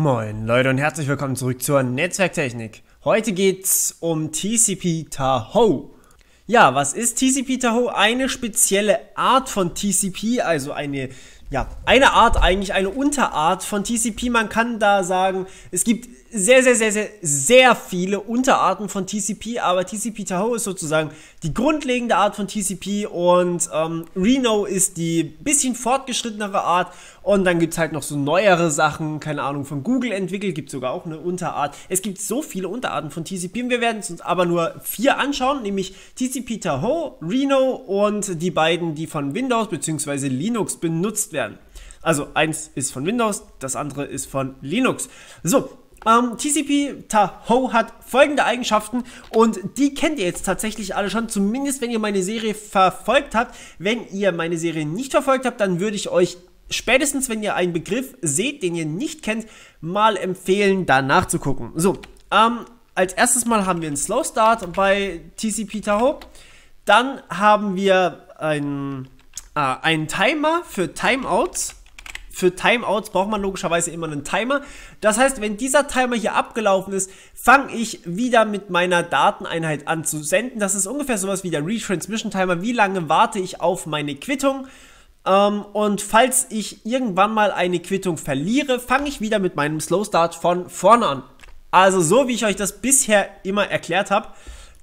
Moin Leute und herzlich willkommen zurück zur Netzwerktechnik. Heute geht's um TCP Tahoe. Ja, was ist TCP Tahoe? Eine spezielle Art von TCP, also eine ja, eine Art eigentlich, eine Unterart von TCP. Man kann da sagen, es gibt sehr, sehr, sehr, sehr, sehr viele Unterarten von TCP, aber TCP Tahoe ist sozusagen die grundlegende Art von TCP und ähm, Reno ist die bisschen fortgeschrittenere Art und dann gibt es halt noch so neuere Sachen, keine Ahnung, von Google entwickelt, gibt sogar auch eine Unterart. Es gibt so viele Unterarten von TCP und wir werden uns aber nur vier anschauen, nämlich TCP Tahoe, Reno und die beiden, die von Windows bzw. Linux benutzt werden lernen. Also eins ist von Windows, das andere ist von Linux. So, ähm, TCP Tahoe hat folgende Eigenschaften und die kennt ihr jetzt tatsächlich alle schon, zumindest wenn ihr meine Serie verfolgt habt. Wenn ihr meine Serie nicht verfolgt habt, dann würde ich euch spätestens, wenn ihr einen Begriff seht, den ihr nicht kennt, mal empfehlen, da nachzugucken. So, ähm, als erstes Mal haben wir einen Slow Start bei TCP Tahoe. Dann haben wir einen Ah, einen Timer für Timeouts. Für Timeouts braucht man logischerweise immer einen Timer. Das heißt, wenn dieser Timer hier abgelaufen ist, fange ich wieder mit meiner Dateneinheit an zu senden. Das ist ungefähr sowas wie der Retransmission Timer. Wie lange warte ich auf meine Quittung? Ähm, und falls ich irgendwann mal eine Quittung verliere, fange ich wieder mit meinem Slow Start von vorne an. Also so, wie ich euch das bisher immer erklärt habe.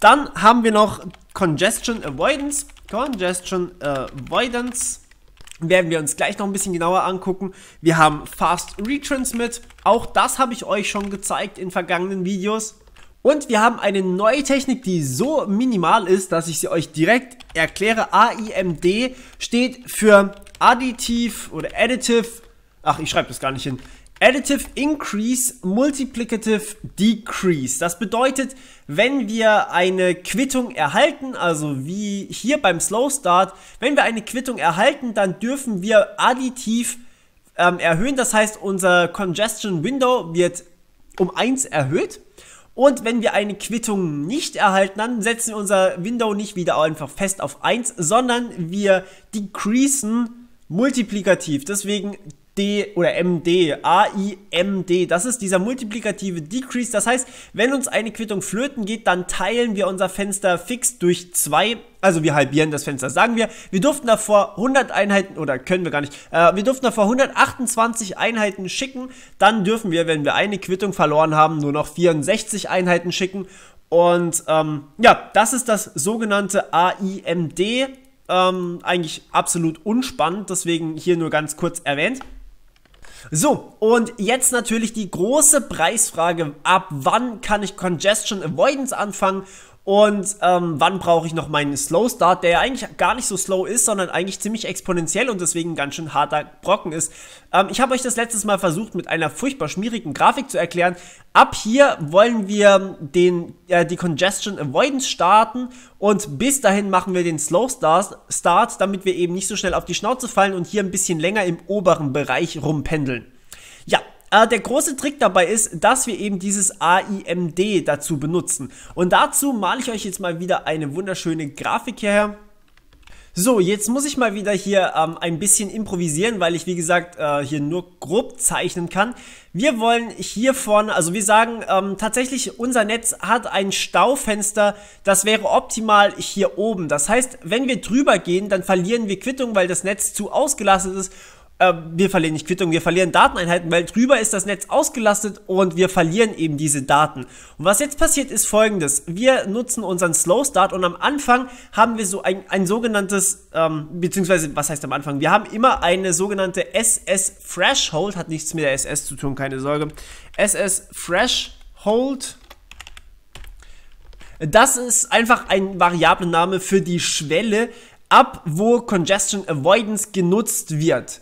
Dann haben wir noch Congestion Avoidance. Congestion Avoidance äh, werden wir uns gleich noch ein bisschen genauer angucken. Wir haben Fast Retransmit, auch das habe ich euch schon gezeigt in vergangenen Videos. Und wir haben eine neue Technik, die so minimal ist, dass ich sie euch direkt erkläre. AIMD steht für Additiv oder Additive, ach ich schreibe das gar nicht hin, Additive Increase, Multiplicative Decrease. Das bedeutet, wenn wir eine Quittung erhalten, also wie hier beim Slow Start, wenn wir eine Quittung erhalten, dann dürfen wir additiv ähm, erhöhen. Das heißt, unser Congestion Window wird um 1 erhöht. Und wenn wir eine Quittung nicht erhalten, dann setzen wir unser Window nicht wieder einfach fest auf 1, sondern wir decreasen multiplikativ. Deswegen decreasen. D oder MD, AIMD. Das ist dieser multiplikative Decrease. Das heißt, wenn uns eine Quittung flöten geht, dann teilen wir unser Fenster fix durch zwei. Also wir halbieren das Fenster, sagen wir. Wir durften davor 100 Einheiten, oder können wir gar nicht, äh, wir durften davor 128 Einheiten schicken. Dann dürfen wir, wenn wir eine Quittung verloren haben, nur noch 64 Einheiten schicken. Und ähm, ja, das ist das sogenannte AIMD. Ähm, eigentlich absolut unspannend, deswegen hier nur ganz kurz erwähnt. So, und jetzt natürlich die große Preisfrage, ab wann kann ich Congestion Avoidance anfangen und ähm, wann brauche ich noch meinen Slow Start, der ja eigentlich gar nicht so slow ist, sondern eigentlich ziemlich exponentiell und deswegen ganz schön harter Brocken ist. Ähm, ich habe euch das letztes Mal versucht, mit einer furchtbar schmierigen Grafik zu erklären. Ab hier wollen wir den, äh, die Congestion Avoidance starten und bis dahin machen wir den Slow Start, Start, damit wir eben nicht so schnell auf die Schnauze fallen und hier ein bisschen länger im oberen Bereich rumpendeln äh, der große Trick dabei ist, dass wir eben dieses AIMD dazu benutzen. Und dazu male ich euch jetzt mal wieder eine wunderschöne Grafik hierher. So, jetzt muss ich mal wieder hier ähm, ein bisschen improvisieren, weil ich wie gesagt äh, hier nur grob zeichnen kann. Wir wollen hier vorne, also wir sagen ähm, tatsächlich, unser Netz hat ein Staufenster, das wäre optimal hier oben. Das heißt, wenn wir drüber gehen, dann verlieren wir Quittung, weil das Netz zu ausgelastet ist äh, wir verlieren nicht Quittung, wir verlieren Dateneinheiten, weil drüber ist das Netz ausgelastet und wir verlieren eben diese Daten. Und was jetzt passiert ist folgendes. Wir nutzen unseren Slow Start und am Anfang haben wir so ein, ein sogenanntes, ähm, beziehungsweise was heißt am Anfang? Wir haben immer eine sogenannte SS Threshold, hat nichts mit der SS zu tun, keine Sorge. SS Threshold. Das ist einfach ein Variablename für die Schwelle, ab wo Congestion Avoidance genutzt wird.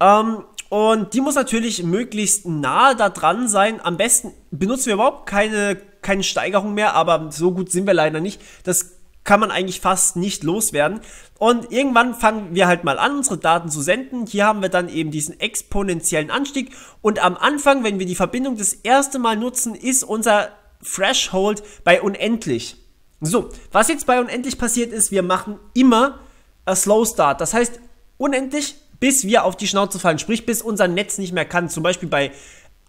Ähm, und die muss natürlich möglichst nah da dran sein. Am besten benutzen wir überhaupt keine, keine Steigerung mehr, aber so gut sind wir leider nicht. Das kann man eigentlich fast nicht loswerden. Und irgendwann fangen wir halt mal an, unsere Daten zu senden. Hier haben wir dann eben diesen exponentiellen Anstieg. Und am Anfang, wenn wir die Verbindung das erste Mal nutzen, ist unser Threshold bei unendlich. So, was jetzt bei unendlich passiert ist, wir machen immer a äh, Slow Start. Das heißt, unendlich bis wir auf die Schnauze fallen, sprich bis unser Netz nicht mehr kann. Zum Beispiel bei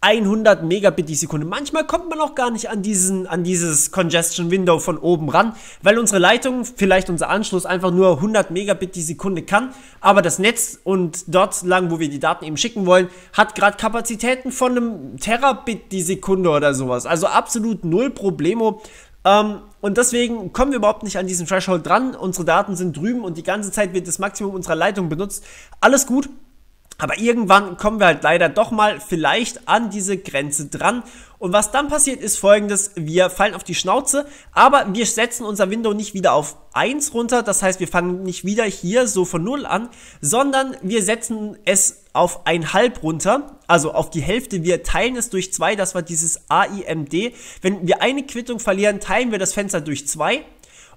100 Megabit die Sekunde. Manchmal kommt man auch gar nicht an, diesen, an dieses Congestion Window von oben ran, weil unsere Leitung, vielleicht unser Anschluss einfach nur 100 Megabit die Sekunde kann, aber das Netz und dort lang, wo wir die Daten eben schicken wollen, hat gerade Kapazitäten von einem Terabit die Sekunde oder sowas. Also absolut null Problemo. Ähm, und deswegen kommen wir überhaupt nicht an diesen Threshold dran. Unsere Daten sind drüben und die ganze Zeit wird das Maximum unserer Leitung benutzt. Alles gut, aber irgendwann kommen wir halt leider doch mal vielleicht an diese Grenze dran. Und was dann passiert ist folgendes, wir fallen auf die Schnauze, aber wir setzen unser Window nicht wieder auf 1 runter, das heißt wir fangen nicht wieder hier so von 0 an, sondern wir setzen es auf ein halb runter, also auf die Hälfte, wir teilen es durch 2, das war dieses AIMD. Wenn wir eine Quittung verlieren, teilen wir das Fenster durch 2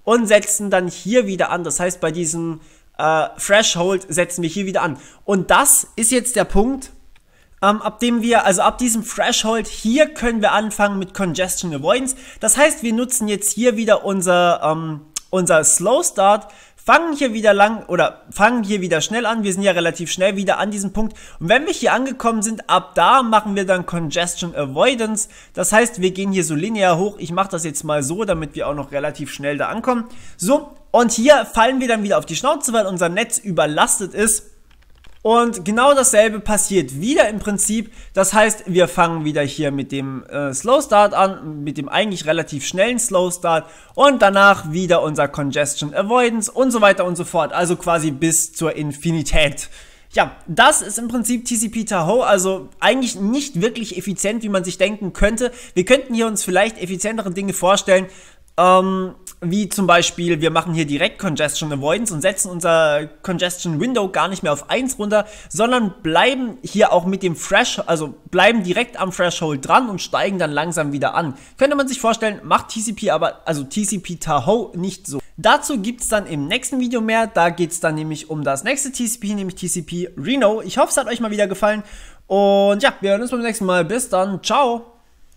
und setzen dann hier wieder an, das heißt bei diesem äh, Threshold setzen wir hier wieder an. Und das ist jetzt der Punkt, ähm, ab dem wir, also ab diesem Threshold hier können wir anfangen mit Congestion Avoidance. Das heißt, wir nutzen jetzt hier wieder unser, ähm, unser Slow Start, fangen hier wieder lang oder fangen hier wieder schnell an. Wir sind ja relativ schnell wieder an diesem Punkt. Und wenn wir hier angekommen sind, ab da machen wir dann Congestion Avoidance. Das heißt, wir gehen hier so linear hoch. Ich mache das jetzt mal so, damit wir auch noch relativ schnell da ankommen. So, und hier fallen wir dann wieder auf die Schnauze, weil unser Netz überlastet ist. Und genau dasselbe passiert wieder im Prinzip. Das heißt, wir fangen wieder hier mit dem äh, Slow Start an, mit dem eigentlich relativ schnellen Slow Start und danach wieder unser Congestion Avoidance und so weiter und so fort. Also quasi bis zur Infinität. Ja, das ist im Prinzip TCP Tahoe, also eigentlich nicht wirklich effizient, wie man sich denken könnte. Wir könnten hier uns vielleicht effizientere Dinge vorstellen. Ähm, wie zum Beispiel, wir machen hier direkt Congestion Avoidance und setzen unser Congestion Window gar nicht mehr auf 1 runter, sondern bleiben hier auch mit dem Fresh, also bleiben direkt am Threshold dran und steigen dann langsam wieder an. Könnte man sich vorstellen, macht TCP aber, also TCP Tahoe nicht so. Dazu gibt's dann im nächsten Video mehr, da geht's dann nämlich um das nächste TCP, nämlich TCP Reno. Ich hoffe, es hat euch mal wieder gefallen und ja, wir hören uns beim nächsten Mal. Bis dann, ciao!